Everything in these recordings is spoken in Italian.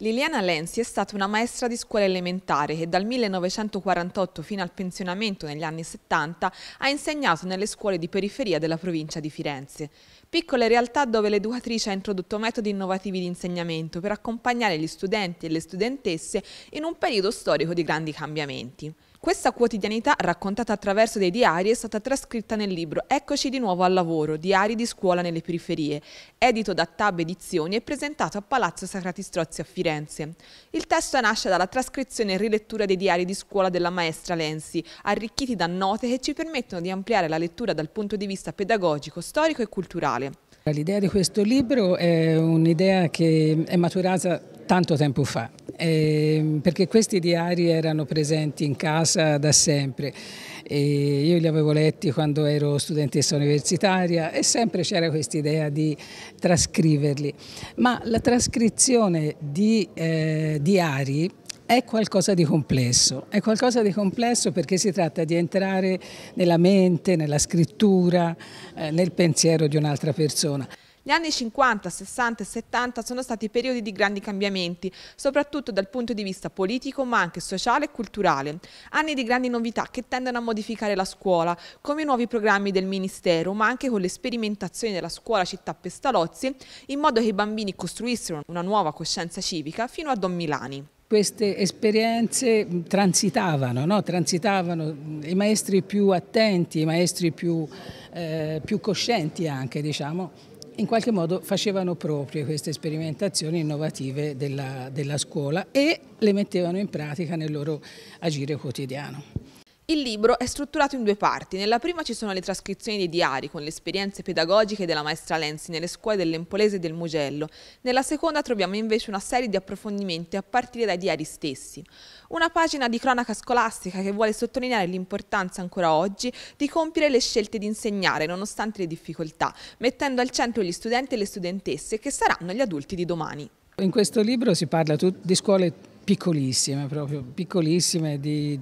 Liliana Lenzi è stata una maestra di scuola elementare che dal 1948 fino al pensionamento negli anni 70 ha insegnato nelle scuole di periferia della provincia di Firenze. Piccole realtà dove l'educatrice ha introdotto metodi innovativi di insegnamento per accompagnare gli studenti e le studentesse in un periodo storico di grandi cambiamenti. Questa quotidianità, raccontata attraverso dei diari, è stata trascritta nel libro Eccoci di nuovo al lavoro, diari di scuola nelle periferie, edito da Tab Edizioni e presentato a Palazzo Sacrati Strozzi a Firenze Firenze. Il testo nasce dalla trascrizione e rilettura dei diari di scuola della maestra Lenzi, arricchiti da note che ci permettono di ampliare la lettura dal punto di vista pedagogico, storico e culturale. L'idea di questo libro è un'idea che è maturata tanto tempo fa, ehm, perché questi diari erano presenti in casa da sempre e io li avevo letti quando ero studentessa universitaria e sempre c'era questa idea di trascriverli, ma la trascrizione di eh, diari è qualcosa di complesso, è qualcosa di complesso perché si tratta di entrare nella mente, nella scrittura, eh, nel pensiero di un'altra persona. Gli anni 50, 60 e 70 sono stati periodi di grandi cambiamenti, soprattutto dal punto di vista politico ma anche sociale e culturale. Anni di grandi novità che tendono a modificare la scuola, come i nuovi programmi del Ministero, ma anche con le sperimentazioni della scuola città Pestalozzi, in modo che i bambini costruissero una nuova coscienza civica fino a Don Milani queste esperienze mm, transitavano, no? transitavano, mm, i maestri più attenti, i maestri più, eh, più coscienti anche, diciamo, in qualche modo facevano proprie queste sperimentazioni innovative della, della scuola e le mettevano in pratica nel loro agire quotidiano. Il libro è strutturato in due parti. Nella prima ci sono le trascrizioni dei diari con le esperienze pedagogiche della maestra Lenzi nelle scuole dell'Empolese e del Mugello. Nella seconda troviamo invece una serie di approfondimenti a partire dai diari stessi. Una pagina di cronaca scolastica che vuole sottolineare l'importanza ancora oggi di compiere le scelte di insegnare nonostante le difficoltà, mettendo al centro gli studenti e le studentesse che saranno gli adulti di domani. In questo libro si parla di scuole piccolissime, proprio piccolissime, di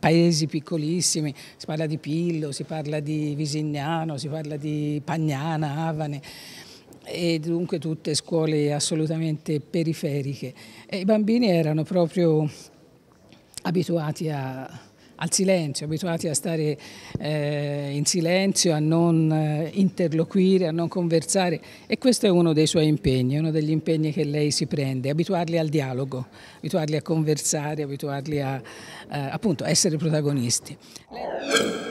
paesi piccolissimi, si parla di Pillo, si parla di Visignano, si parla di Pagnana, Avane e dunque tutte scuole assolutamente periferiche. E I bambini erano proprio abituati a, al silenzio, abituati a stare eh, in silenzio, a non eh, interloquire, a non conversare e questo è uno dei suoi impegni, uno degli impegni che lei si prende, abituarli al dialogo, abituarli a conversare, abituarli a eh, appunto, essere protagonisti.